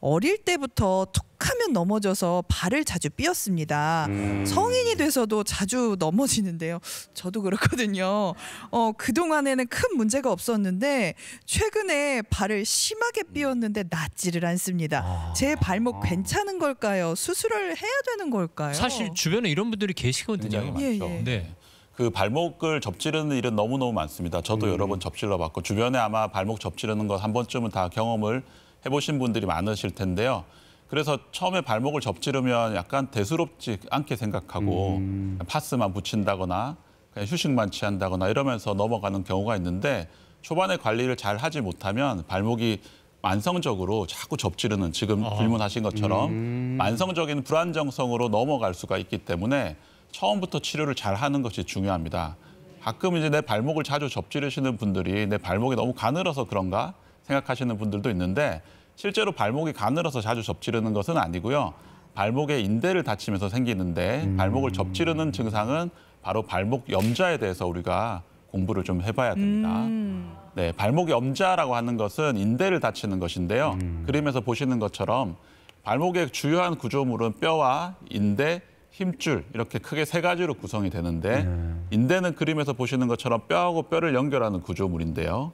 어릴 때부터 툭 하면 넘어져서 발을 자주 삐었습니다. 음. 성인이 돼서도 자주 넘어지는데요. 저도 그렇거든요. 어, 그동안에는 큰 문제가 없었는데 최근에 발을 심하게 삐었는데 낫지를 않습니다. 아. 제 발목 괜찮은 걸까요? 수술을 해야 되는 걸까요? 사실 주변에 이런 분들이 계시거든요. 예, 예. 네. 그 발목을 접지르는 일은 너무너무 많습니다. 저도 음. 여러 번 접질러 봤고 주변에 아마 발목 접지르는 것한 번쯤은 다 경험을 해보신 분들이 많으실 텐데요. 그래서 처음에 발목을 접지르면 약간 대수롭지 않게 생각하고 음. 파스만 붙인다거나 그냥 휴식만 취한다거나 이러면서 넘어가는 경우가 있는데 초반에 관리를 잘 하지 못하면 발목이 만성적으로 자꾸 접지르는 지금 아. 질문하신 것처럼 음. 만성적인 불안정성으로 넘어갈 수가 있기 때문에 처음부터 치료를 잘 하는 것이 중요합니다. 가끔 이제 내 발목을 자주 접지르시는 분들이 내 발목이 너무 가늘어서 그런가 생각하시는 분들도 있는데 실제로 발목이 가늘어서 자주 접지르는 것은 아니고요. 발목에 인대를 다치면서 생기는데 음. 발목을 접지르는 증상은 바로 발목 염좌에 대해서 우리가 공부를 좀 해봐야 됩니다. 음. 네, 발목 염좌라고 하는 것은 인대를 다치는 것인데요. 음. 그림에서 보시는 것처럼 발목의 주요한 구조물은 뼈와 인대, 힘줄 이렇게 크게 세 가지로 구성이 되는데 네. 인대는 그림에서 보시는 것처럼 뼈하고 뼈를 연결하는 구조물인데요.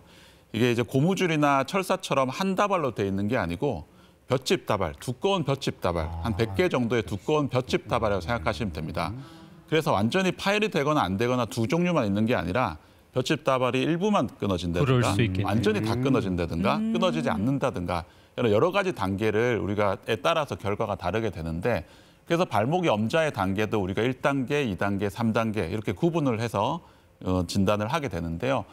이게 이제 고무줄이나 철사처럼 한 다발로 돼 있는 게 아니고 볏짚 다발, 두꺼운 볏짚 다발, 아, 한 100개 정도의 두꺼운 볏짚 다발이라고 생각하시면 됩니다. 그래서 완전히 파열이 되거나 안 되거나 두 종류만 있는 게 아니라 볏짚 다발이 일부만 끊어진다든가 완전히 다 끊어진다든가 음. 끊어지지 않는다든가 여러 가지 단계를 우리가에 따라서 결과가 다르게 되는데 그래서 발목 염자의 단계도 우리가 1단계, 2단계, 3단계 이렇게 구분을 해서 어, 진단을 하게 되는데요.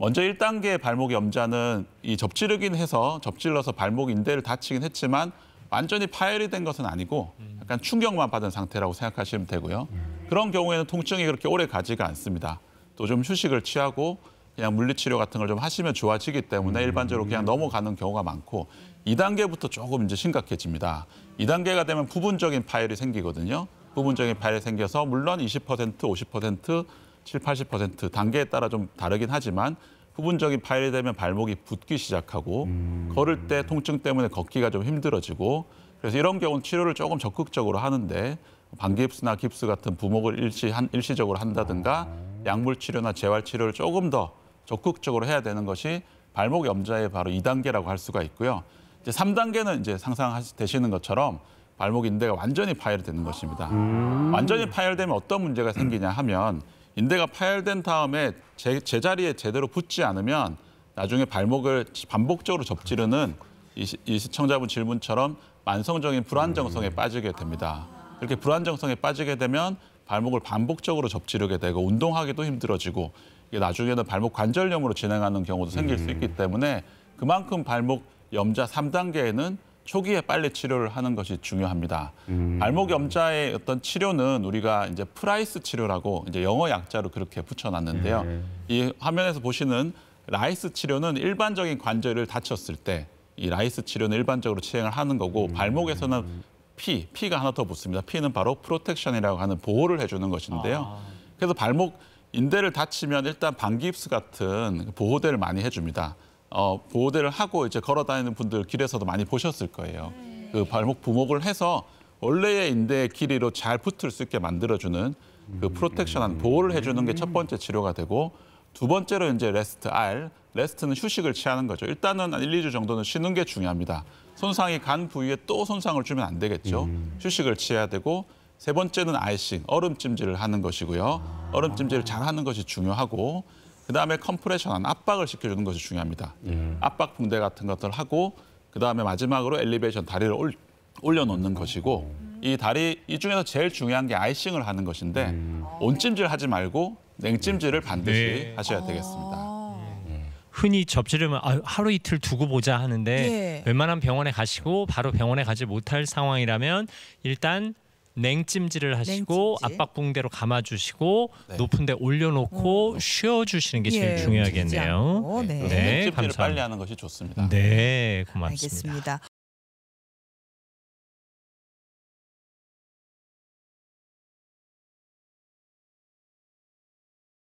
먼저 1단계 발목 염자는 이 접지르긴 해서 접질러서 발목 인대를 다치긴 했지만 완전히 파열이 된 것은 아니고 약간 충격만 받은 상태라고 생각하시면 되고요. 그런 경우에는 통증이 그렇게 오래 가지가 않습니다. 또 좀 휴식을 취하고 그냥 물리치료 같은 걸 좀 하시면 좋아지기 때문에 일반적으로 그냥 넘어가는 경우가 많고 2단계부터 조금 이제 심각해집니다. 2단계가 되면 부분적인 파열이 생기거든요. 부분적인 파열이 생겨서 물론 20%, 50% 칠, 팔십 퍼센트 단계에 따라 좀 다르긴 하지만 부분적인 파열이 되면 발목이 붓기 시작하고 음... 걸을 때 통증 때문에 걷기가 좀 힘들어지고 그래서 이런 경우는 치료를 조금 적극적으로 하는데 반깁스나 깁스 같은 부목을 일시 한, 일시적으로 한다든가 아. 약물 치료나 재활 치료를 조금 더 적극적으로 해야 되는 것이 발목 염좌의 바로 이단계라고할 수가 있고요. 이제 삼단계는 이제 상상되시는 것처럼 발목 인대가 완전히 파열되는 것입니다. 음... 완전히 파열되면 어떤 문제가 생기냐 하면 인대가 파열된 다음에 제, 제자리에 제대로 붙지 않으면 나중에 발목을 반복적으로 접지르는 이, 시, 이 시청자분 질문처럼 만성적인 불안정성에 빠지게 됩니다. 이렇게 불안정성에 빠지게 되면 발목을 반복적으로 접지르게 되고 운동하기도 힘들어지고 이게 나중에는 발목 관절염으로 진행하는 경우도 생길 수 음. 있기 때문에 그만큼 발목 염좌 삼단계에는 초기에 빨리 치료를 하는 것이 중요합니다. 음. 알목 염자의 어떤 치료는 우리가 이제 프라이스 치료라고 이제 영어 약자로 그렇게 붙여놨는데요. 네. 이 화면에서 보시는 라이스 치료는 일반적인 관절을 다쳤을 때 이 라이스 치료는 일반적으로 시행을 하는 거고 음. 발목에서는 피, 피가 하나 더 붙습니다. 피는 바로 프로텍션이라고 하는 보호를 해주는 것인데요. 아. 그래서 발목 인대를 다치면 일단 방기입스 같은 보호대를 많이 해줍니다. 어, 보호대를 하고 이제 걸어다니는 분들 길에서도 많이 보셨을 거예요. 네. 그 발목 부목을 해서 원래의 인대 길이로 잘 붙을 수 있게 만들어주는 그 음. 프로텍션한 보호를 해주는 게 첫 번째 치료가 되고 두 번째로 이제 레스트 R, 레스트는 휴식을 취하는 거죠. 일단은 한 1, 2주 정도는 쉬는 게 중요합니다. 손상이 간 부위에 또 손상을 주면 안 되겠죠. 음. 휴식을 취해야 되고 세 번째는 아이싱, 얼음찜질을 하는 것이고요. 아. 얼음찜질을 잘 하는 것이 중요하고 그다음에 컴프레션, 압박을 시켜주는 것이 중요합니다. 음. 압박 붕대 같은 것들 하고 그다음에 마지막으로 엘리베이션 다리를 올, 올려놓는 것이고 이 다리 이 중에서 제일 중요한 게 아이싱을 하는 것인데 음. 온찜질 하지 말고 냉찜질을 음. 반드시 네. 하셔야 되겠습니다. 아. 음. 흔히 접지를 아, 하루 이틀 두고 보자 하는데 예. 네. 웬만한 병원에 가시고 바로 병원에 가지 못할 상황이라면 일단 냉찜질을 하시고 냉찜질. 압박붕대로 감아주시고 네. 높은데 올려놓고 어. 쉬어주시는 게 제일 예, 중요하겠네요. 네, 네. 네. 냉찜질을 감사합니다. 빨리 하는 것이 좋습니다. 네, 고맙습니다. 알겠습니다.